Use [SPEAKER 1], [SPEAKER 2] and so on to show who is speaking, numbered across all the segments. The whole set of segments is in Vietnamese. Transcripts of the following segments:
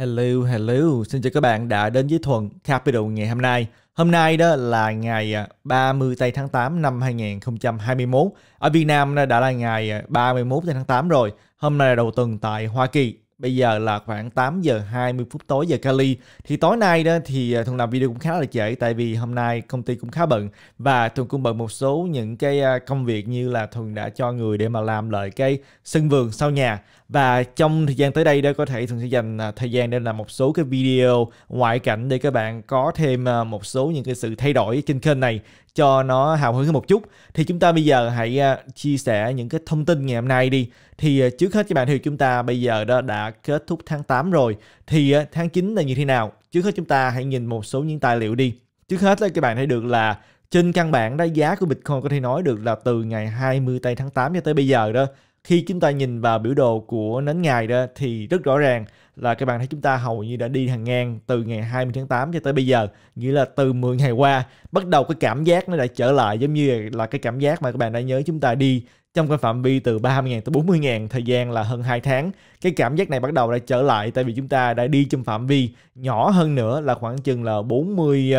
[SPEAKER 1] Hello, hello. Xin chào các bạn đã đến với Thuận Capital ngày hôm nay. Hôm nay đó là ngày 30 à, tây tháng 8 năm 2021. Ở Việt Nam đã là ngày 31 à, tây tháng 8 rồi. Hôm nay là đầu tuần tại Hoa Kỳ Bây giờ là khoảng 8 giờ 20 phút tối giờ Cali. Thì tối nay đó thì à, Thuận làm video cũng khá là trễ tại vì hôm nay công ty cũng khá bận và Thuận cũng bận một số những cái à, công việc như là Thuận đã cho người để mà làm lại cái sân vườn sau nhà. Và trong thời gian tới đây đó có thể Thuận sẽ dành à, thời gian để làm một số cái video ngoại cảnh để các bạn có thêm một số những cái sự thay đổi trên kênh này cho nó hào hứng hơn một chút thì chúng ta bây giờ hãy à, chia sẻ những cái thông tin ngày hôm nay đi thì à, trước hết các bạn hiểu chúng ta bây giờ đó đã kết thúc tháng 8 rồi thì à, tháng 9 là như thế nào trước hết chúng ta hãy nhìn một số những tài liệu đi trước hết là các bạn thấy được là trên căn bản đó giá của Bitcoin có thể nói được là từ ngày 20 tây tháng 8 cho tới bây giờ đó khi chúng ta nhìn vào biểu đồ của nến ngày đó thì rất rõ ràng là các bạn thấy chúng ta hầu như đã đi hàng ngang từ ngày 20 tháng 8 cho tới bây giờ như là từ 10 ngày qua bắt đầu cái cảm giác nó đã trở lại giống như là cái cảm giác mà các bạn đã nhớ chúng ta đi trong cái phạm vi từ 30.000 tới 40.000 thời gian là hơn 2 tháng cái cảm giác này bắt đầu đã trở lại tại vì chúng ta đã đi trong phạm vi nhỏ hơn nữa là khoảng chừng là 40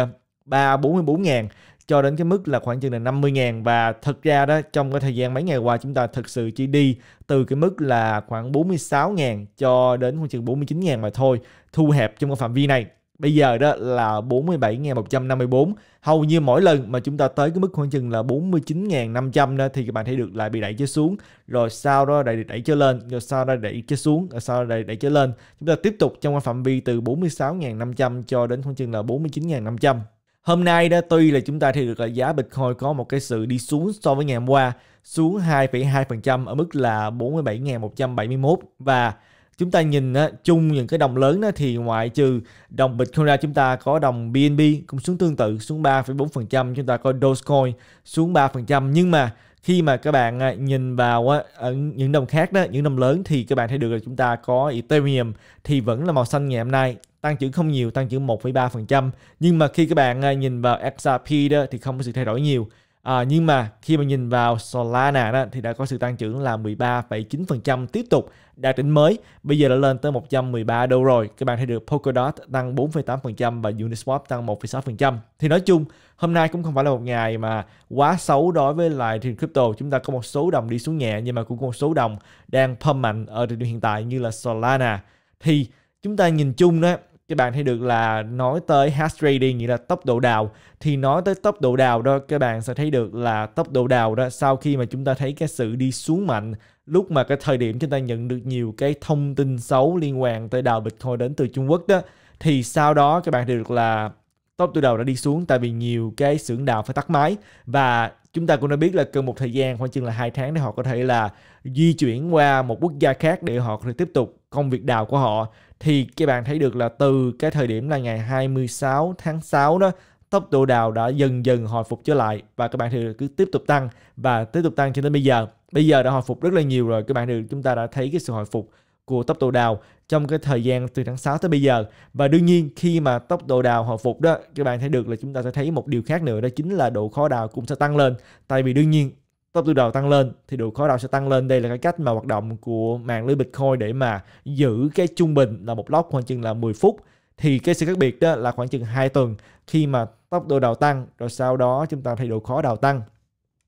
[SPEAKER 1] 3 44 ngàn cho đến cái mức là khoảng chừng là 50 ngàn và thật ra đó trong cái thời gian mấy ngày qua chúng ta thực sự chỉ đi từ cái mức là khoảng 46 ngàn cho đến khoảng chừng 49 ngàn mà thôi thu hẹp trong cái phạm vi này bây giờ đó là 47.154 hầu như mỗi lần mà chúng ta tới cái mức khoảng chừng là 49.500 đó thì các bạn thấy được lại bị đẩy trở xuống rồi sau đó lại đẩy trở lên rồi sau đó đẩy trở xuống rồi sau đó đẩy, đẩy trở lên chúng ta tiếp tục trong cái phạm vi từ 46.500 cho đến khoảng chừng là 49.500 Hôm nay đó tuy là chúng ta thấy được là giá Bitcoin có một cái sự đi xuống so với ngày hôm qua xuống 2,2% ở mức là 47.171 và chúng ta nhìn á, chung những cái đồng lớn đó thì ngoại trừ đồng Bitcoin ra chúng ta có đồng BNB cũng xuống tương tự xuống 3,4% chúng ta có Dogecoin xuống 3% nhưng mà khi mà các bạn à, nhìn vào ở những đồng khác đó những đồng lớn thì các bạn thấy được là chúng ta có Ethereum thì vẫn là màu xanh ngày hôm nay tăng trưởng không nhiều, tăng trưởng 1,3%. Nhưng mà khi các bạn à, nhìn vào XRP đó thì không có sự thay đổi nhiều. À, nhưng mà khi mà nhìn vào Solana đó, thì đã có sự tăng trưởng là 13,9% tiếp tục đạt đỉnh mới. Bây giờ đã lên tới 113 đô rồi. Các bạn thấy được Polkadot tăng 4,8% và Uniswap tăng 1,6%. Thì nói chung, hôm nay cũng không phải là một ngày mà quá xấu đối với lại thị crypto. Chúng ta có một số đồng đi xuống nhẹ nhưng mà cũng có một số đồng đang pump mạnh ở thời điểm hiện tại như là Solana. Thì chúng ta nhìn chung đó các bạn thấy được là nói tới hash trading nghĩa là tốc độ đào thì nói tới tốc độ đào đó các bạn sẽ thấy được là tốc độ đào đó sau khi mà chúng ta thấy cái sự đi xuống mạnh lúc mà cái thời điểm chúng ta nhận được nhiều cái thông tin xấu liên quan tới đào Bitcoin đến từ Trung Quốc đó thì sau đó các bạn thấy được là tốc độ đào đã đi xuống tại vì nhiều cái xưởng đào phải tắt máy và chúng ta cũng đã biết là cần một thời gian khoảng chừng là hai tháng để họ có thể là di chuyển qua một quốc gia khác để họ có thể tiếp tục công việc đào của họ thì các bạn thấy được là từ cái thời điểm là ngày 26 tháng 6 đó tốc độ đào đã dần dần hồi phục trở lại và các bạn thì cứ tiếp tục tăng và tiếp tục tăng cho đến bây giờ bây giờ đã hồi phục rất là nhiều rồi các bạn thì chúng ta đã thấy cái sự hồi phục của tốc độ đào trong cái thời gian từ tháng 6 tới bây giờ và đương nhiên khi mà tốc độ đào hồi phục đó các bạn thấy được là chúng ta sẽ thấy một điều khác nữa đó chính là độ khó đào cũng sẽ tăng lên tại vì đương nhiên top đầu tăng lên thì độ khó đọc sẽ tăng lên đây là cái cách mà hoạt động của mạng lưới bitcoin để mà giữ cái trung bình là một lót khoảng chừng là 10 phút thì cái sự khác biệt đó là khoảng chừng 2 tuần khi mà tốc độ đào tăng rồi sau đó chúng ta thấy độ khó đào tăng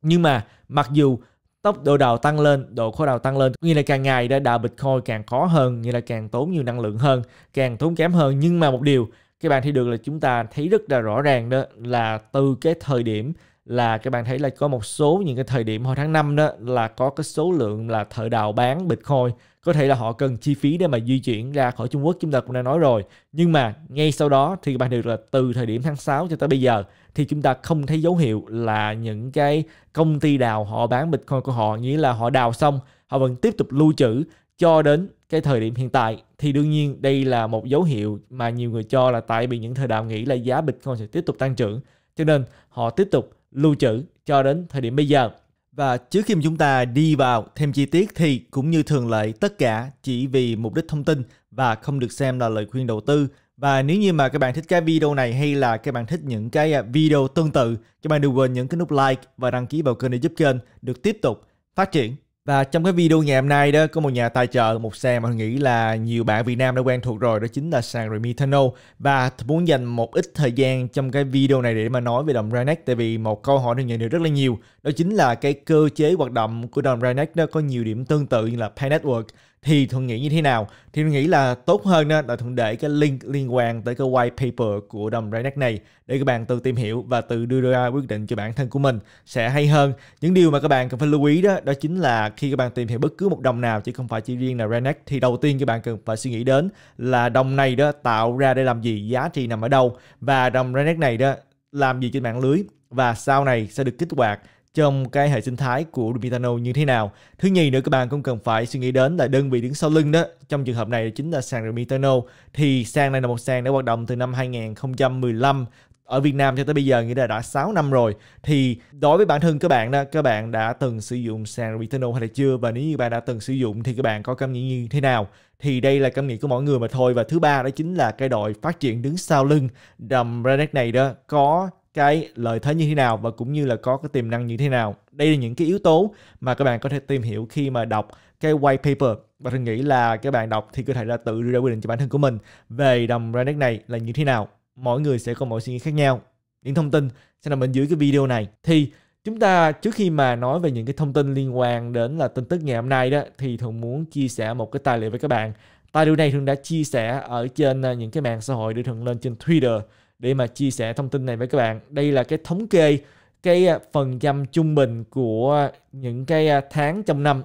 [SPEAKER 1] nhưng mà mặc dù tốc độ đào tăng lên, độ khó đào tăng lên. như là càng ngày đã đào Bitcoin càng khó hơn, như là càng tốn nhiều năng lượng hơn, càng tốn kém hơn. Nhưng mà một điều các bạn thấy được là chúng ta thấy rất là rõ ràng đó là từ cái thời điểm là các bạn thấy là có một số những cái thời điểm hồi tháng 5 đó là có cái số lượng là thợ đào bán Bitcoin có thể là họ cần chi phí để mà di chuyển ra khỏi Trung Quốc chúng ta cũng đã nói rồi nhưng mà ngay sau đó thì các bạn được là từ thời điểm tháng 6 cho tới bây giờ thì chúng ta không thấy dấu hiệu là những cái công ty đào họ bán Bitcoin của họ nghĩa là họ đào xong họ vẫn tiếp tục lưu trữ cho đến cái thời điểm hiện tại thì đương nhiên đây là một dấu hiệu mà nhiều người cho là tại vì những thời đào nghĩ là giá Bitcoin sẽ tiếp tục tăng trưởng cho nên họ tiếp tục lưu trữ cho đến thời điểm bây giờ. Và trước khi chúng ta đi vào thêm chi tiết thì cũng như thường lệ tất cả chỉ vì mục đích thông tin và không được xem là lời khuyên đầu tư. Và nếu như mà các bạn thích cái video này hay là các bạn thích những cái video tương tự, các bạn đừng quên những cái nút like và đăng ký vào kênh để giúp kênh được tiếp tục phát triển và trong cái video ngày hôm nay đó có một nhà tài trợ một sàn mà mình nghĩ là nhiều bạn Việt Nam đã quen thuộc rồi đó chính là sàn Remitano và muốn dành một ít thời gian trong cái video này để mà nói về đồng Renex tại vì một câu hỏi được nhận được rất là nhiều đó chính là cái cơ chế hoạt động của đồng Renex đó có nhiều điểm tương tự như là Pay Network thì thuận nghĩ như thế nào thì tôi nghĩ là tốt hơn đó là thuận để cái link liên quan tới cái white paper của đồng React này để các bạn tự tìm hiểu và tự đưa ra quyết định cho bản thân của mình sẽ hay hơn những điều mà các bạn cần phải lưu ý đó đó chính là khi các bạn tìm hiểu bất cứ một đồng nào chứ không phải chỉ riêng là React thì đầu tiên các bạn cần phải suy nghĩ đến là đồng này đó tạo ra để làm gì giá trị nằm ở đâu và đồng React này đó làm gì trên mạng lưới và sau này sẽ được kích hoạt trong cái hệ sinh thái của Remitano như thế nào. Thứ nhì nữa các bạn cũng cần phải suy nghĩ đến là đơn vị đứng sau lưng đó. Trong trường hợp này chính là sàn Remitano. Thì sàn này là một sàn đã hoạt động từ năm 2015 ở Việt Nam cho tới bây giờ nghĩa là đã 6 năm rồi thì đối với bản thân các bạn đó các bạn đã từng sử dụng sàn Returnal hay là chưa và nếu như bạn đã từng sử dụng thì các bạn có cảm nghĩ như thế nào thì đây là cảm nghĩ của mỗi người mà thôi và thứ ba đó chính là cái đội phát triển đứng sau lưng đầm Renet này đó có cái lợi thế như thế nào và cũng như là có cái tiềm năng như thế nào. Đây là những cái yếu tố mà các bạn có thể tìm hiểu khi mà đọc cái white paper và tôi nghĩ là các bạn đọc thì có thể là tự đưa ra quy định cho bản thân của mình về đồng Rendex này là như thế nào. Mỗi người sẽ có mỗi suy nghĩ khác nhau. Những thông tin sẽ nằm bên dưới cái video này. Thì chúng ta trước khi mà nói về những cái thông tin liên quan đến là tin tức ngày hôm nay đó thì thường muốn chia sẻ một cái tài liệu với các bạn. Tài liệu này thường đã chia sẻ ở trên à, những cái mạng xã hội được thường lên trên Twitter để mà chia sẻ thông tin này với các bạn. Đây là cái thống kê cái à, phần trăm trung bình của những cái à, tháng trong năm.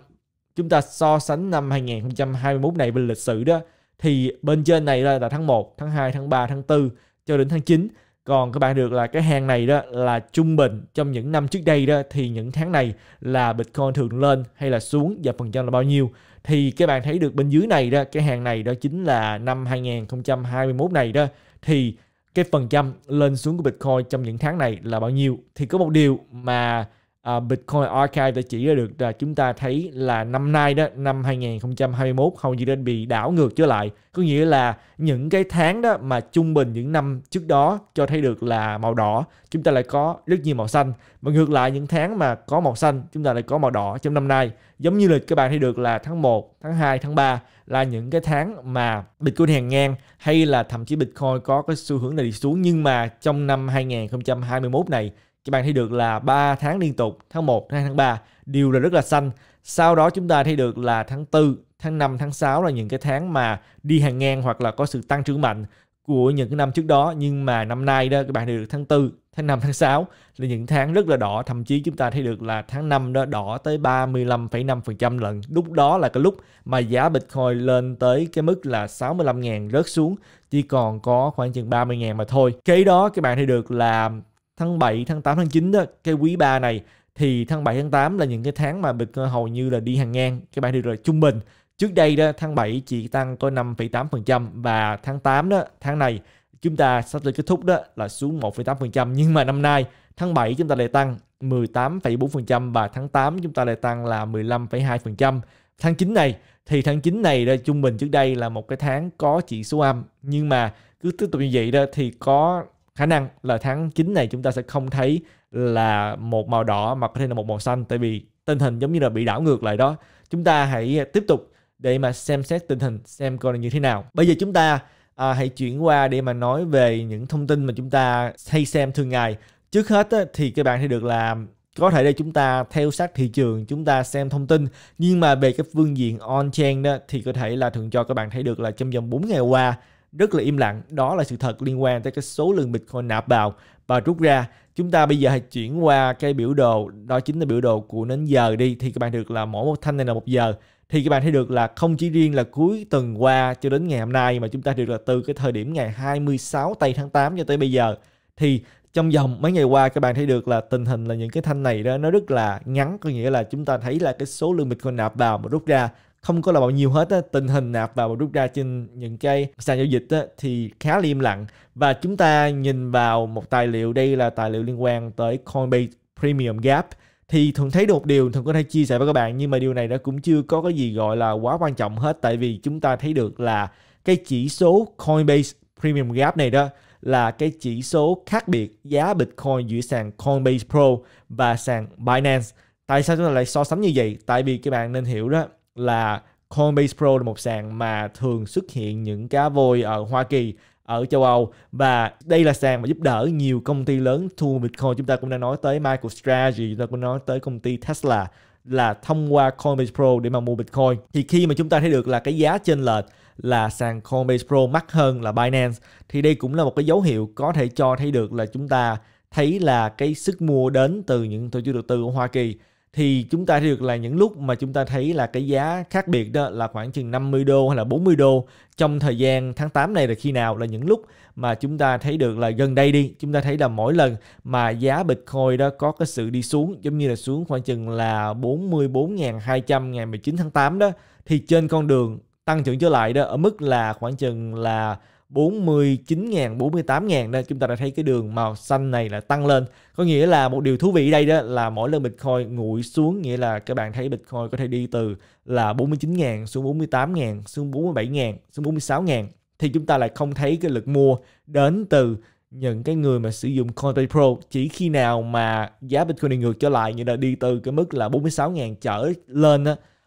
[SPEAKER 1] Chúng ta so sánh năm 2021 này với lịch sử đó thì bên trên này là, là tháng 1, tháng 2, tháng 3, tháng 4 cho đến tháng 9. Còn các bạn được là cái hàng này đó là trung bình trong những năm trước đây đó thì những tháng này là Bitcoin thường lên hay là xuống và phần trăm là bao nhiêu. Thì các bạn thấy được bên dưới này đó, cái hàng này đó chính là năm 2021 này đó thì cái phần trăm lên xuống của Bitcoin trong những tháng này là bao nhiêu thì có một điều mà uh, Bitcoin Archive đã chỉ ra được là chúng ta thấy là năm nay đó năm 2021 hầu như đã bị đảo ngược trở lại có nghĩa là những cái tháng đó mà trung bình những năm trước đó cho thấy được là màu đỏ chúng ta lại có rất nhiều màu xanh và ngược lại những tháng mà có màu xanh chúng ta lại có màu đỏ trong năm nay giống như là các bạn thấy được là tháng 1, tháng 2, tháng 3 là những cái tháng mà Bitcoin hàng ngang hay là thậm chí Bitcoin có cái xu hướng là đi xuống nhưng mà trong năm 2021 này các bạn thấy được là 3 tháng liên tục tháng 1, tháng 2, tháng 3 đều là rất là xanh. Sau đó chúng ta thấy được là tháng 4, tháng 5, tháng 6 là những cái tháng mà đi hàng ngang hoặc là có sự tăng trưởng mạnh của những cái năm trước đó nhưng mà năm nay đó các bạn thấy được tháng 4, tháng 5, tháng 6 là những tháng rất là đỏ, thậm chí chúng ta thấy được là tháng 5 đó đỏ tới 35,5% lần. Lúc đó là cái lúc mà giá Bitcoin lên tới cái mức là 65.000 rớt xuống chỉ còn có khoảng chừng 30.000 mà thôi. Cái đó các bạn thấy được là tháng 7, tháng 8, tháng 9 đó, cái quý 3 này thì tháng 7, tháng 8 là những cái tháng mà Bitcoin ờ, hầu như là đi hàng ngang, cái bản điều rồi trung bình. Trước đây đó tháng 7 chỉ tăng có 5,8% và tháng 8 đó, tháng này chúng ta sắp tới kết thúc đó là xuống 1,8% nhưng mà năm nay tháng 7 chúng ta lại tăng 18,4% và tháng 8 chúng ta lại tăng là 15,2%. Tháng 9 này thì tháng 9 này đó, trung bình trước đây là một cái tháng có chỉ số âm nhưng mà cứ tiếp tục như vậy đó thì có khả năng là tháng 9 này chúng ta sẽ không thấy là một màu đỏ mà có thể là một màu xanh tại vì tình hình giống như là bị đảo ngược lại đó chúng ta hãy tiếp tục để mà xem xét tình hình xem coi là như thế nào bây giờ chúng ta à, hãy chuyển qua để mà nói về những thông tin mà chúng ta hay xem thường ngày trước hết á, thì các bạn sẽ được là có thể đây chúng ta theo sát thị trường chúng ta xem thông tin nhưng mà về cái phương diện on chain đó thì có thể là thường cho các bạn thấy được là trong vòng 4 ngày qua rất là im lặng. Đó là sự thật liên quan tới cái số lượng Bitcoin nạp vào và rút ra. Chúng ta bây giờ hãy chuyển qua cái biểu đồ, đó chính là biểu đồ của nến giờ đi. Thì các bạn được là mỗi một thanh này là một giờ. Thì các bạn thấy được là không chỉ riêng là cuối tuần qua cho đến ngày hôm nay mà chúng ta được là từ cái thời điểm ngày 26 tây tháng 8 cho tới bây giờ. Thì trong vòng mấy ngày qua các bạn thấy được là tình hình là những cái thanh này đó nó rất là ngắn có nghĩa là chúng ta thấy là cái số lượng bitcoin nạp vào và rút ra không có là bao nhiêu hết á, tình hình nạp vào và rút ra trên những cái sàn giao dịch á, thì khá là im lặng và chúng ta nhìn vào một tài liệu đây là tài liệu liên quan tới Coinbase Premium Gap thì thường thấy được một điều thường có thể chia sẻ với các bạn nhưng mà điều này nó cũng chưa có cái gì gọi là quá quan trọng hết tại vì chúng ta thấy được là cái chỉ số Coinbase Premium Gap này đó là cái chỉ số khác biệt giá Bitcoin giữa sàn Coinbase Pro và sàn Binance. Tại sao chúng ta lại so sánh như vậy? Tại vì các bạn nên hiểu đó, là Coinbase Pro là một sàn mà thường xuất hiện những cá voi ở Hoa Kỳ ở châu Âu và đây là sàn mà giúp đỡ nhiều công ty lớn thu Bitcoin chúng ta cũng đã nói tới MicroStrategy chúng ta cũng nói tới công ty Tesla là thông qua Coinbase Pro để mà mua Bitcoin thì khi mà chúng ta thấy được là cái giá trên lệch là sàn Coinbase Pro mắc hơn là Binance thì đây cũng là một cái dấu hiệu có thể cho thấy được là chúng ta thấy là cái sức mua đến từ những tổ chức đầu tư ở Hoa Kỳ thì chúng ta thấy được là những lúc mà chúng ta thấy là cái giá khác biệt đó là khoảng chừng 50 đô hay là 40 đô trong thời gian tháng 8 này là khi nào là những lúc mà chúng ta thấy được là gần đây đi chúng ta thấy là mỗi lần mà giá Bitcoin đó có cái sự đi xuống giống như là xuống khoảng chừng là 44.200 ngày 19 tháng 8 đó thì trên con đường tăng trưởng trở lại đó ở mức là khoảng chừng là 49.000, 48.000 nên chúng ta đã thấy cái đường màu xanh này là tăng lên. Có nghĩa là một điều thú vị đây đó là mỗi lần Bitcoin nguội xuống nghĩa là các bạn thấy Bitcoin có thể đi từ là 49.000 xuống 48.000, xuống 47.000, xuống 46.000 thì chúng ta lại không thấy cái lực mua đến từ những cái người mà sử dụng Coinbase Pro chỉ khi nào mà giá Bitcoin đi ngược trở lại như là đi từ cái mức là 46.000 trở lên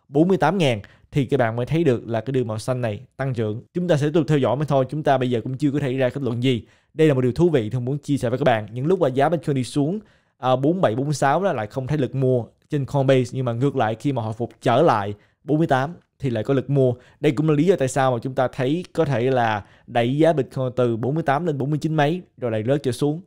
[SPEAKER 1] 48.000 thì các bạn mới thấy được là cái đường màu xanh này tăng trưởng chúng ta sẽ tiếp tục theo dõi mới thôi chúng ta bây giờ cũng chưa có thể ra kết luận gì đây là một điều thú vị tôi muốn chia sẻ với các bạn những lúc mà giá Bitcoin đi xuống à, 47 46 đó lại không thấy lực mua trên Coinbase nhưng mà ngược lại khi mà hồi phục trở lại 48 thì lại có lực mua. Đây cũng là lý do tại sao mà chúng ta thấy có thể là đẩy giá Bitcoin từ 48 lên 49 mấy rồi lại rớt trở xuống.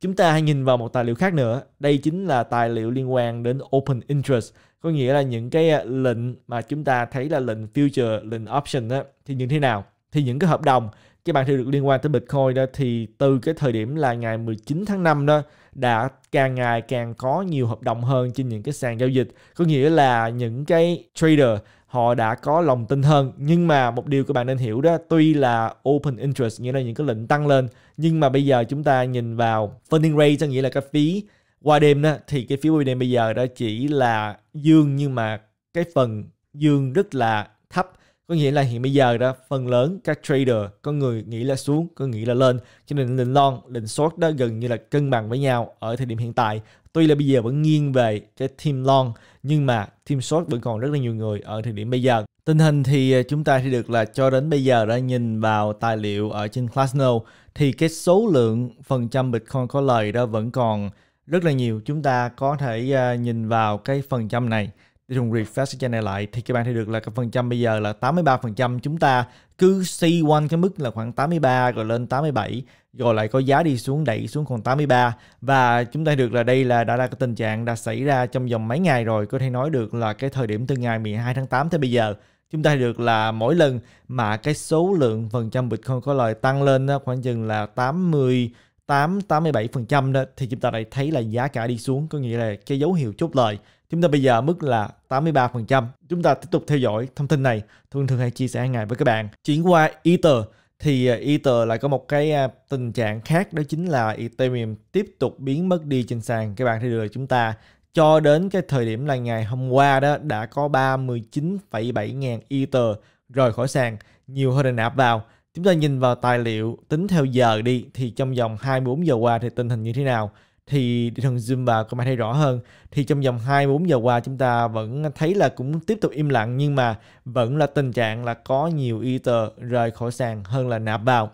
[SPEAKER 1] Chúng ta hãy nhìn vào một tài liệu khác nữa. Đây chính là tài liệu liên quan đến Open Interest có nghĩa là những cái à, lệnh mà chúng ta thấy là lệnh future lệnh option đó, thì như thế nào thì những cái hợp đồng cái bạn thì được liên quan tới Bitcoin đó thì từ cái thời điểm là ngày 19 tháng 5 đó đã càng ngày càng có nhiều hợp đồng hơn trên những cái sàn giao dịch có nghĩa là những cái trader họ đã có lòng tin hơn nhưng mà một điều các bạn nên hiểu đó tuy là open interest nghĩa là những cái lệnh tăng lên nhưng mà bây giờ chúng ta nhìn vào funding rate có nghĩa là cái phí qua đêm đó thì cái phiếu đêm bây giờ đó chỉ là dương nhưng mà cái phần dương rất là thấp có nghĩa là hiện bây giờ đó phần lớn các trader có người nghĩ là xuống có nghĩ là lên cho nên lệnh long lệnh short đó gần như là cân bằng với nhau ở thời điểm hiện tại tuy là bây giờ vẫn nghiêng về cái team long nhưng mà team short vẫn còn rất là nhiều người ở thời điểm bây giờ tình hình thì à, chúng ta thấy được là cho đến bây giờ đã nhìn vào tài liệu ở trên class note thì cái số lượng phần trăm Bitcoin có lời đó vẫn còn rất là nhiều chúng ta có thể uh, nhìn vào cái phần trăm này để dùng refresh cho này lại thì các bạn thấy được là cái phần trăm bây giờ là 83% chúng ta cứ si quanh cái mức là khoảng 83 rồi lên 87 rồi lại có giá đi xuống đẩy xuống còn 83 và chúng ta được là đây là đã là cái tình trạng đã xảy ra trong vòng mấy ngày rồi có thể nói được là cái thời điểm từ ngày 12 tháng 8 tới bây giờ chúng ta được là mỗi lần mà cái số lượng phần trăm Bitcoin có lời tăng lên khoảng chừng là 80 8 87% đó thì chúng ta lại thấy là giá cả đi xuống có nghĩa là cái dấu hiệu chốt lời chúng ta bây giờ mức là 83% chúng ta tiếp tục theo dõi thông tin này thường thường hay chia sẻ hàng ngày với các bạn chuyển qua Ether thì à, Ether lại có một cái à, tình trạng khác đó chính là Ethereum tiếp tục biến mất đi trên sàn các bạn thấy được chúng ta cho đến cái thời điểm là ngày hôm qua đó đã có 39,7 ngàn Ether rời khỏi sàn nhiều hơn là nạp vào Chúng ta nhìn vào tài liệu tính theo giờ đi thì trong vòng 24 giờ qua thì tình hình như thế nào? Thì thần zoom vào các bạn thấy rõ hơn. Thì trong vòng 24 giờ qua chúng ta vẫn thấy là cũng tiếp tục im lặng nhưng mà vẫn là tình trạng là có nhiều Ether rời khỏi sàn hơn là nạp vào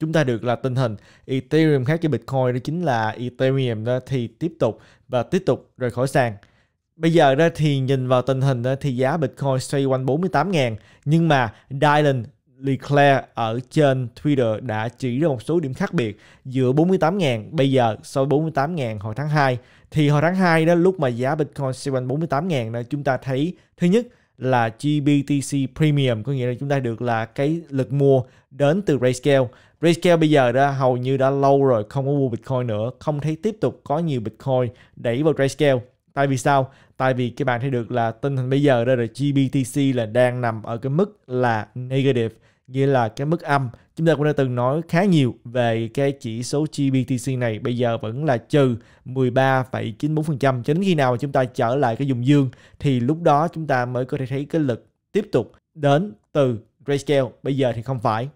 [SPEAKER 1] chúng ta được là tình hình Ethereum khác với Bitcoin đó chính là Ethereum đó thì tiếp tục và tiếp tục rời khỏi sàn. Bây giờ đó thì nhìn vào tình hình đó thì giá Bitcoin xoay quanh 48 000 nhưng mà Dylan Leclerc ở trên Twitter đã chỉ ra một số điểm khác biệt giữa 48.000 bây giờ so với 48.000 hồi tháng 2. Thì hồi tháng 2 đó lúc mà giá Bitcoin xoay quanh 48.000 là chúng ta thấy thứ nhất là GBTC Premium có nghĩa là chúng ta được là cái lực mua đến từ Rayscale. Rayscale bây giờ đã hầu như đã lâu rồi không có mua Bitcoin nữa, không thấy tiếp tục có nhiều Bitcoin đẩy vào Rayscale. Tại vì sao? Tại vì các bạn thấy được là tình hình bây giờ đây là GBTC là đang nằm ở cái mức là negative, nghĩa là cái mức âm. Chúng ta cũng đã từng nói khá nhiều về cái chỉ số GBTC này bây giờ vẫn là trừ 13,94% cho đến khi nào chúng ta trở lại cái vùng dương thì lúc đó chúng ta mới có thể thấy cái lực tiếp tục đến từ Grayscale. Bây giờ thì không phải.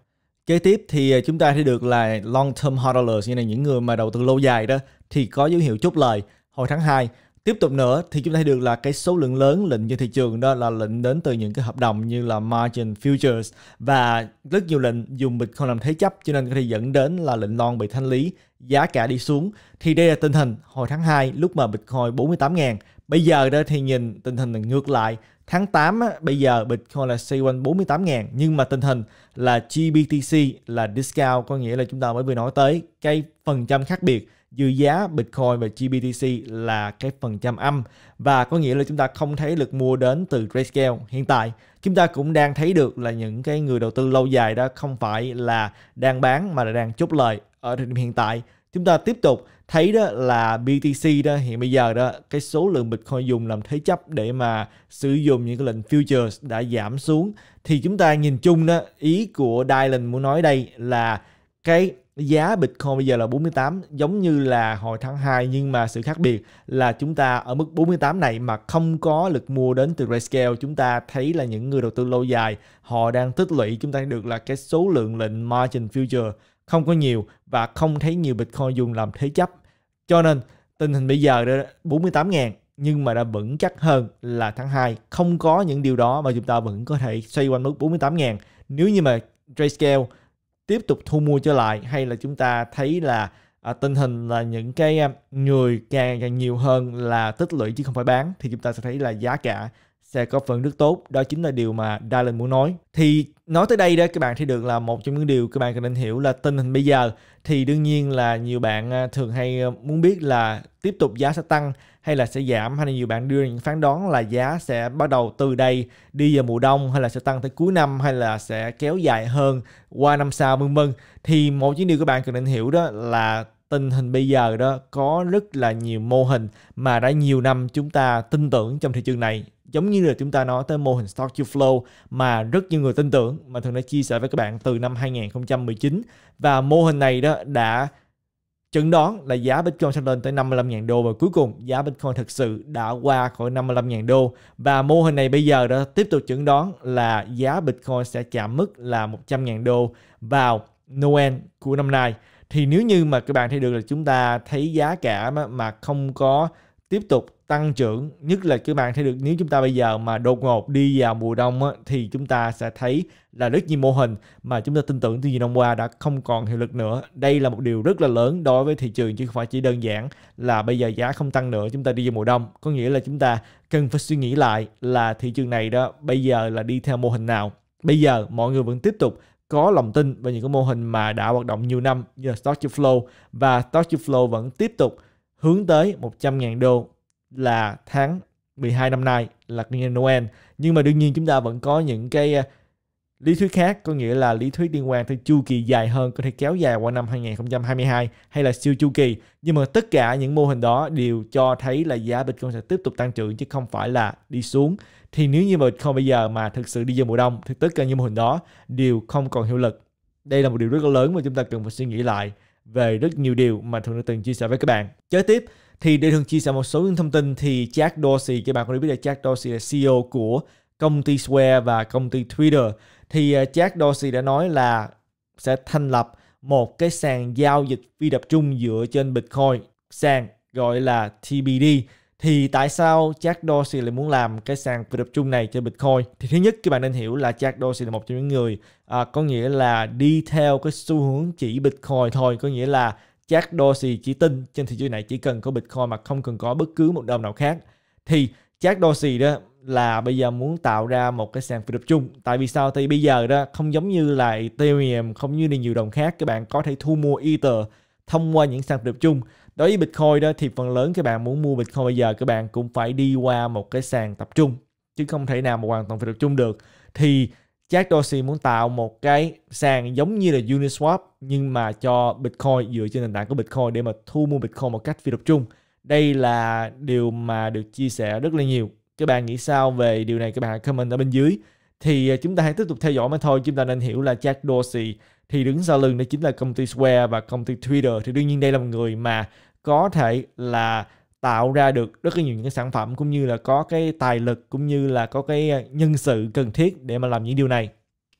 [SPEAKER 1] Kế tiếp thì chúng ta thấy được là long term hodlers như là những người mà đầu tư lâu dài đó thì có dấu hiệu chốt lời hồi tháng 2 Tiếp tục nữa thì chúng ta thấy được là cái số lượng lớn lệnh trên thị trường đó là lệnh đến từ những cái hợp đồng như là margin futures và rất nhiều lệnh dùng bịch Bitcoin làm thế chấp cho nên có thể dẫn đến là lệnh long bị thanh lý, giá cả đi xuống. Thì đây là tình hình hồi tháng 2 lúc mà Bitcoin 48.000. Bây giờ đó thì nhìn tình hình ngược lại, tháng 8 á, bây giờ Bitcoin là xoay quanh 48.000 nhưng mà tình hình là GBTC là discount có nghĩa là chúng ta mới vừa nói tới cái phần trăm khác biệt dư giá Bitcoin và GBTC là cái phần trăm âm và có nghĩa là chúng ta không thấy lực mua đến từ Grayscale hiện tại chúng ta cũng đang thấy được là những cái người đầu tư lâu dài đó không phải là đang bán mà là đang chốt lời ở thời điểm hiện tại chúng ta tiếp tục thấy đó là BTC đó hiện bây giờ đó cái số lượng Bitcoin dùng làm thế chấp để mà sử dụng những cái lệnh futures đã giảm xuống thì chúng ta nhìn chung đó ý của Dylan muốn nói đây là cái giá Bitcoin bây giờ là 48 giống như là hồi tháng 2 nhưng mà sự khác biệt là chúng ta ở mức 48 này mà không có lực mua đến từ Grayscale chúng ta thấy là những người đầu tư lâu dài họ đang tích lũy chúng ta được là cái số lượng lệnh margin future không có nhiều và không thấy nhiều Bitcoin dùng làm thế chấp cho nên tình hình bây giờ đã 48 ngàn nhưng mà đã vững chắc hơn là tháng 2 không có những điều đó mà chúng ta vẫn có thể xoay quanh mức 48 ngàn nếu như mà Grayscale tiếp tục thu mua trở lại hay là chúng ta thấy là à, tình hình là những cái à, người càng càng nhiều hơn là tích lũy chứ không phải bán thì chúng ta sẽ thấy là giá cả sẽ có phần rất tốt đó chính là điều mà Dylan muốn nói thì nói tới đây đó các bạn thấy được là một trong những điều các bạn cần nên hiểu là tình hình bây giờ thì đương nhiên là nhiều bạn à, thường hay à, muốn biết là tiếp tục giá sẽ tăng hay là sẽ giảm hay là nhiều bạn đưa những phán đoán là giá sẽ bắt đầu từ đây đi vào mùa đông hay là sẽ tăng tới cuối năm hay là sẽ kéo dài hơn qua năm sau vân vân thì một những điều các bạn cần nên hiểu đó là tình hình bây giờ đó có rất là nhiều mô hình mà đã nhiều năm chúng ta tin tưởng trong thị trường này giống như là chúng ta nói tới mô hình Stock to Flow mà rất nhiều người tin tưởng mà thường đã chia sẻ với các bạn từ năm 2019 và mô hình này đó đã chẩn đoán là giá Bitcoin sẽ lên tới 55.000 đô và cuối cùng giá Bitcoin thực sự đã qua khỏi 55.000 đô và mô hình này bây giờ đã tiếp tục chẩn đoán là giá Bitcoin sẽ chạm mức là 100.000 đô vào Noel của năm nay thì nếu như mà các bạn thấy được là chúng ta thấy giá cả mà không có tiếp tục tăng trưởng nhất là các bạn thấy được nếu chúng ta bây giờ mà đột ngột đi vào mùa đông á, thì chúng ta sẽ thấy là rất nhiều mô hình mà chúng ta tin tưởng từ nhiều năm qua đã không còn hiệu lực nữa đây là một điều rất là lớn đối với thị trường chứ không phải chỉ đơn giản là bây giờ giá không tăng nữa chúng ta đi vào mùa đông có nghĩa là chúng ta cần phải suy nghĩ lại là thị trường này đó bây giờ là đi theo mô hình nào bây giờ mọi người vẫn tiếp tục có lòng tin về những cái mô hình mà đã hoạt động nhiều năm như là Stock to Flow và Stock to Flow vẫn tiếp tục hướng tới 100.000 đô là tháng 12 năm nay là Noel nhưng mà đương nhiên chúng ta vẫn có những cái à, lý thuyết khác có nghĩa là lý thuyết liên quan tới chu kỳ dài hơn có thể kéo dài qua năm 2022 hay là siêu chu kỳ nhưng mà tất cả những mô hình đó đều cho thấy là giá Bitcoin sẽ tiếp tục tăng trưởng chứ không phải là đi xuống thì nếu như mà không bây giờ mà thực sự đi vào mùa đông thì tất cả những mô hình đó đều không còn hiệu lực đây là một điều rất lớn mà chúng ta cần phải suy nghĩ lại về rất nhiều điều mà thường đã từng chia sẻ với các bạn. Kế tiếp thì để thường chia sẻ một số những thông tin thì Jack Dorsey các bạn có biết là Jack Dorsey là CEO của công ty Square và công ty Twitter thì à, Jack Dorsey đã nói là sẽ thành lập một cái sàn giao dịch phi tập trung dựa trên Bitcoin sàn gọi là TBD thì tại sao Jack Dorsey lại muốn làm cái sàn phi tập trung này cho Bitcoin thì thứ nhất các bạn nên hiểu là Jack Dorsey là một trong những người à, có nghĩa là đi theo cái xu hướng chỉ Bitcoin thôi có nghĩa là Jack Dorsey chỉ tin trên thị trường này chỉ cần có Bitcoin mà không cần có bất cứ một đồng nào khác thì Jack Dorsey đó là bây giờ muốn tạo ra một cái sàn phi tập trung tại vì sao thì bây giờ đó không giống như là Ethereum không như là nhiều đồng khác các bạn có thể thu mua Ether thông qua những sàn phi tập trung đối với Bitcoin đó thì phần lớn các bạn muốn mua Bitcoin bây giờ các bạn cũng phải đi qua một cái sàn tập trung chứ không thể nào mà hoàn toàn phi tập trung được thì Jack Dorsey muốn tạo một cái sàn giống như là Uniswap nhưng mà cho Bitcoin dựa trên nền tảng của Bitcoin để mà thu mua Bitcoin một cách phi tập trung. Đây là điều mà được chia sẻ rất là nhiều. Các bạn nghĩ sao về điều này các bạn hãy comment ở bên dưới. Thì à, chúng ta hãy tiếp tục theo dõi mới thôi. Chúng ta nên hiểu là Jack Dorsey thì đứng sau lưng đó chính là công ty Square và công ty Twitter. Thì đương nhiên đây là một người mà có thể là tạo ra được rất là nhiều những cái sản phẩm cũng như là có cái tài lực cũng như là có cái à, nhân sự cần thiết để mà làm những điều này.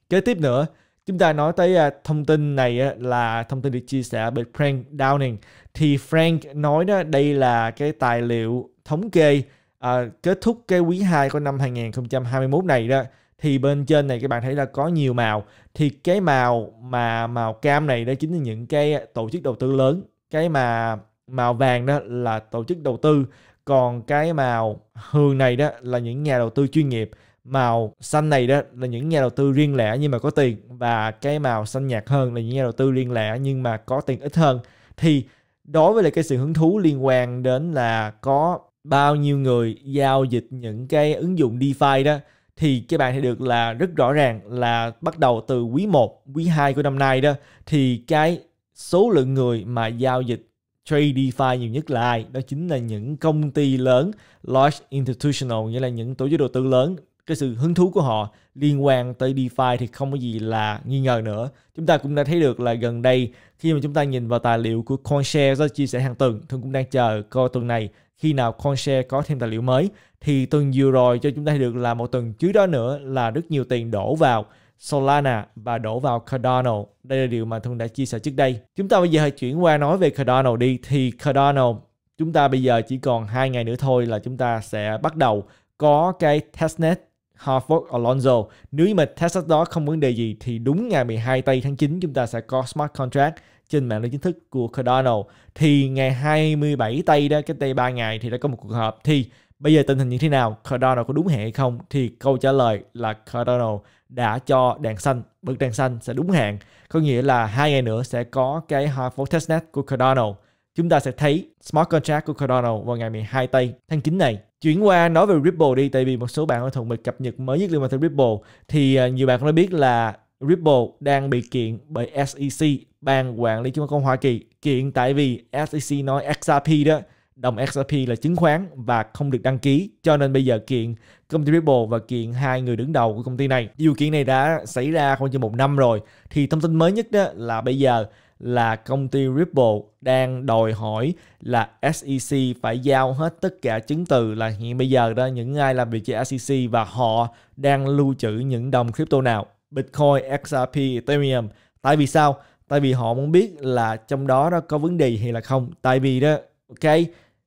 [SPEAKER 1] Kế tiếp nữa, chúng ta nói tới à, thông tin này là thông tin được chia sẻ bởi Frank Downing thì Frank nói đó đây là cái tài liệu thống kê à, kết thúc cái quý 2 của năm 2021 này đó thì bên trên này các bạn thấy là có nhiều màu thì cái màu mà màu cam này đó chính là những cái tổ chức đầu tư lớn cái mà màu vàng đó là tổ chức đầu tư còn cái màu hường này đó là những nhà đầu tư chuyên nghiệp màu xanh này đó là những nhà đầu tư riêng lẻ nhưng mà có tiền và cái màu xanh nhạt hơn là những nhà đầu tư riêng lẻ nhưng mà có tiền ít hơn thì đối với lại cái sự hứng thú liên quan đến là có bao nhiêu người giao dịch những cái ứng dụng DeFi đó thì các bạn thấy được là rất rõ ràng là bắt đầu từ quý 1, quý 2 của năm nay đó thì cái số lượng người mà giao dịch Trade DeFi nhiều nhất là ai? Đó chính là những công ty lớn, large institutional, nghĩa là những tổ chức đầu tư lớn. Cái sự hứng thú của họ liên quan tới DeFi thì không có gì là nghi ngờ nữa. Chúng ta cũng đã thấy được là gần đây khi mà chúng ta nhìn vào tài liệu của CoinShares chia sẻ hàng tuần, thường cũng đang chờ coi tuần này khi nào CoinShares có thêm tài liệu mới thì tuần vừa rồi cho chúng ta được là một tuần trước đó nữa là rất nhiều tiền đổ vào Solana và đổ vào Cardano. Đây là điều mà Thuận đã chia sẻ trước đây. Chúng ta bây giờ hãy chuyển qua nói về Cardano đi. Thì Cardano, chúng ta bây giờ chỉ còn hai ngày nữa thôi là chúng ta sẽ bắt đầu có cái testnet Harvard Alonso. Nếu như mà testnet đó không vấn đề gì thì đúng ngày 12 tây tháng 9 chúng ta sẽ có smart contract trên mạng lưới chính thức của Cardano. Thì ngày 27 tây đó, cái tây 3 ngày thì đã có một cuộc họp. Thì bây giờ tình hình như thế nào? Cardano có đúng hẹn hay không? Thì câu trả lời là Cardano đã cho đèn xanh, bật đèn xanh sẽ đúng hạn. Có nghĩa là hai ngày nữa sẽ có cái Harvard Testnet của Cardano. Chúng ta sẽ thấy smart contract của Cardano vào ngày 12 tây tháng 9 này. Chuyển qua nói về Ripple đi, tại vì một số bạn ở thuận mịch cập nhật mới nhất liên quan tới Ripple. Thì à, nhiều bạn cũng đã biết là Ripple đang bị kiện bởi SEC, Ban Quản lý Chứng khoán Hoa Kỳ. Kiện tại vì SEC nói XRP đó đồng XRP là chứng khoán và không được đăng ký. Cho nên bây giờ kiện công ty Ripple và kiện hai người đứng đầu của công ty này. Dù kiện này đã xảy ra khoảng chừng một năm rồi, thì thông tin mới nhất đó là bây giờ là công ty Ripple đang đòi hỏi là SEC phải giao hết tất cả chứng từ là hiện bây giờ đó những ai làm việc cho SEC và họ đang lưu trữ những đồng crypto nào Bitcoin, XRP, Ethereum. Tại vì sao? Tại vì họ muốn biết là trong đó nó có vấn đề hay là không. Tại vì đó ok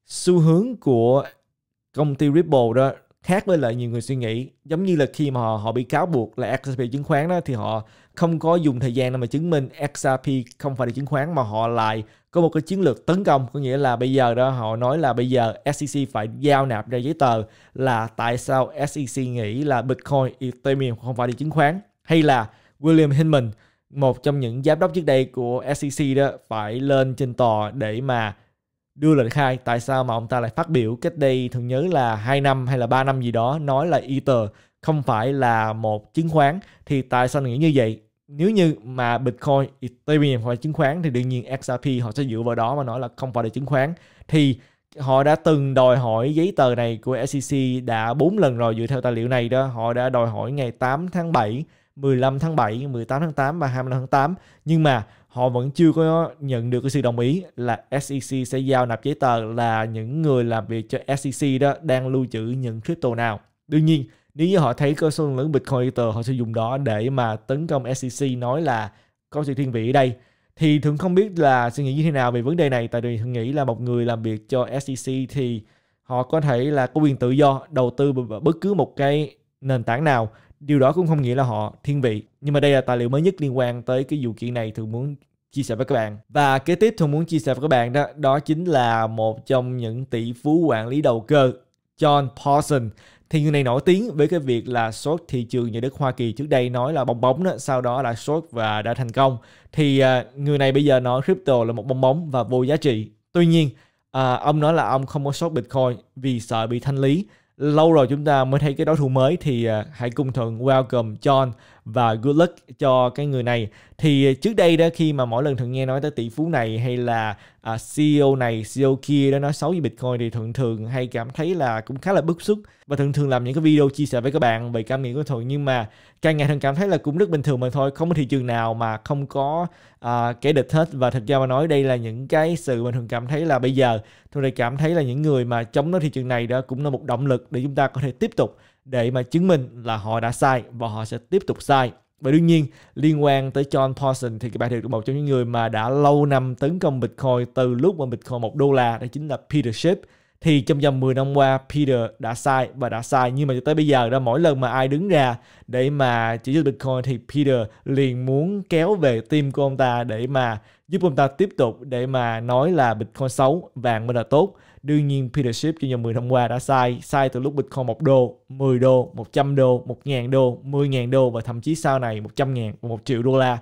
[SPEAKER 1] xu hướng của công ty Ripple đó khác với lại nhiều người suy nghĩ giống như là khi mà họ, họ bị cáo buộc là XRP chứng khoán đó thì họ không có dùng thời gian để mà chứng minh XRP không phải là chứng khoán mà họ lại có một cái chiến lược tấn công có nghĩa là bây giờ đó họ nói là bây giờ SEC phải giao nạp ra giấy tờ là tại sao SEC nghĩ là Bitcoin Ethereum không phải là chứng khoán hay là William Hinman một trong những giám đốc trước đây của SEC đó phải lên trên tòa để mà đưa lời khai tại sao mà ông ta lại phát biểu cách đây thường nhớ là 2 năm hay là 3 năm gì đó nói là Ether không phải là một chứng khoán thì tại sao nghĩ như vậy nếu như mà Bitcoin, Ethereum hoặc là chứng khoán thì đương nhiên XRP họ sẽ dựa vào đó mà nói là không phải là chứng khoán thì họ đã từng đòi hỏi giấy tờ này của SEC đã 4 lần rồi dựa theo tài liệu này đó họ đã đòi hỏi ngày 8 tháng 7 15 tháng 7, 18 tháng 8 và 25 tháng 8 nhưng mà họ vẫn chưa có nhận được cái sự đồng ý là SEC sẽ giao nạp giấy tờ là những người làm việc cho SEC đó đang lưu trữ những crypto nào. Đương nhiên, nếu như họ thấy cơ số lượng lớn Bitcoin Ether họ sẽ dùng đó để mà tấn công SEC nói là có sự thiên vị ở đây. Thì thường không biết là suy nghĩ như thế nào về vấn đề này tại vì thường nghĩ là một người làm việc cho SEC thì họ có thể là có quyền tự do đầu tư bất cứ một cái nền tảng nào điều đó cũng không nghĩa là họ thiên vị nhưng mà đây là tài liệu mới nhất liên quan tới cái vụ kiện này thường muốn chia sẻ với các bạn và kế tiếp tôi muốn chia sẻ với các bạn đó đó chính là một trong những tỷ phú quản lý đầu cơ John Paulson thì người này nổi tiếng với cái việc là short thị trường nhà đất Hoa Kỳ trước đây nói là bong bóng đó, sau đó là short và đã thành công. Thì à, người này bây giờ nói crypto là một bong bóng và vô giá trị. Tuy nhiên, à, ông nói là ông không có short Bitcoin vì sợ bị thanh lý lâu rồi chúng ta mới thấy cái đối thủ mới thì à, hãy cùng thuận welcome John và good luck cho cái người này thì ờ, trước đây đó khi mà mỗi lần thường nghe nói tới tỷ phú này hay là à, CEO này CEO kia đó nói xấu về Bitcoin thì thường thường hay cảm thấy là cũng khá là bức xúc và thường thường làm những cái video chia sẻ với các bạn về cảm nghĩ của thuận nhưng mà càng ngày thường cảm thấy là cũng rất bình thường mà thôi không có thị trường nào mà không có à, kẻ địch hết và thật ra mà nói đây là những cái sự mà thường cảm thấy là bây giờ tôi lại cảm thấy là những người mà chống nó thị trường này đó cũng là một động lực để chúng ta có thể tiếp tục để mà chứng minh là họ đã sai và họ sẽ tiếp tục sai. Và đương nhiên liên quan tới John Paulson thì các bạn được một trong những người mà đã lâu năm tấn công Bitcoin từ lúc mà Bitcoin 1 đô la đó chính là Peter Schiff. Thì trong vòng 10 năm qua Peter đã sai và đã sai nhưng mà cho tới bây giờ đó mỗi lần mà ai đứng ra để mà chỉ trích Bitcoin thì Peter liền muốn kéo về team của ông ta để mà giúp ông ta tiếp tục để mà nói là Bitcoin xấu, vàng mới là tốt Đương nhiên Peter Schiff trong vòng 10 năm qua đã sai, sai từ lúc Bitcoin 1 đô, 10 đô, 100 đô, 1.000 đô, 10.000 đô và thậm chí sau này 100.000 và 1 triệu đô la.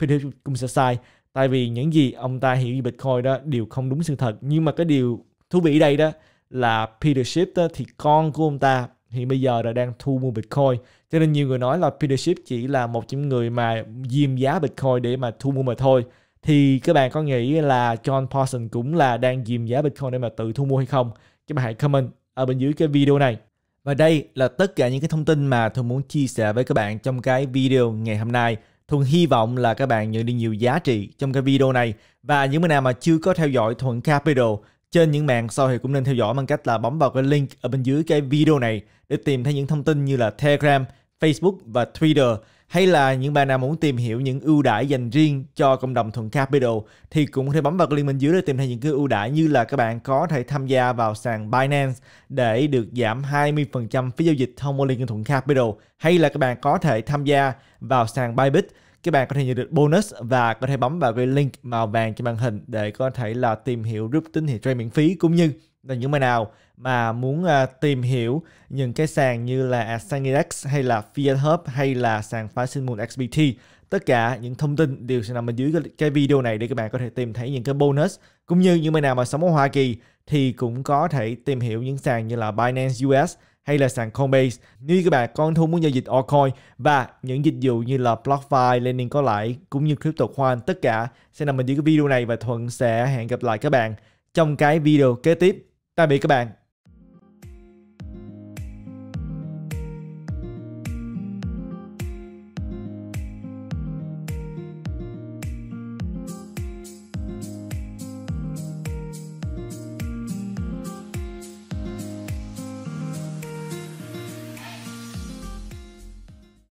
[SPEAKER 1] Petership cũng sẽ sai. Tại vì những gì ông ta hiểu về Bitcoin đó đều không đúng sự thật. Nhưng mà cái điều thú vị đây đó là Petership đó, thì con của ông ta thì bây giờ đã đang thu mua Bitcoin. Cho nên nhiều người nói là Peter Schiff chỉ là một trong người mà diêm giá Bitcoin để mà thu mua mà thôi thì các bạn có nghĩ là John Paulson cũng là đang dìm giá Bitcoin để mà tự thu mua hay không? Các bạn hãy comment ở bên dưới cái video này. Và đây là tất cả những cái thông tin mà Thuần muốn chia sẻ với các bạn trong cái video ngày hôm nay. Thuận hy vọng là các bạn nhận được nhiều giá trị trong cái video này. Và những bạn nào mà chưa có theo dõi Thuận Capital trên những mạng sau thì cũng nên theo dõi bằng cách là bấm vào cái link ở bên dưới cái video này để tìm thấy những thông tin như là Telegram, Facebook và Twitter hay là những bạn nào muốn tìm hiểu những ưu đãi dành riêng cho cộng đồng thuận capital thì cũng có thể bấm vào cái link bên dưới để tìm thấy những cái ưu đãi như là các bạn có thể tham gia vào sàn Binance để được giảm 20% phí giao dịch thông qua link thuận capital hay là các bạn có thể tham gia vào sàn Bybit các bạn có thể nhận được bonus và có thể bấm vào cái link màu vàng trên màn hình để có thể là tìm hiểu rút tín hiệu trade miễn phí cũng như là những bạn nào mà muốn uh, tìm hiểu những cái sàn như là sàn hay là Fiat Hub hay là sàn phái sinh môn XBT tất cả những thông tin đều sẽ nằm ở dưới cái video này để các bạn có thể tìm thấy những cái bonus cũng như những bạn nào mà sống ở Hoa Kỳ thì cũng có thể tìm hiểu những sàn như là Binance US hay là sàn Coinbase nếu các bạn con thu muốn giao dịch altcoin và những dịch vụ như là BlockFi, lending có lãi cũng như crypto khoan tất cả sẽ nằm ở dưới cái video này và Thuận sẽ hẹn gặp lại các bạn trong cái video kế tiếp Tạm biệt các bạn.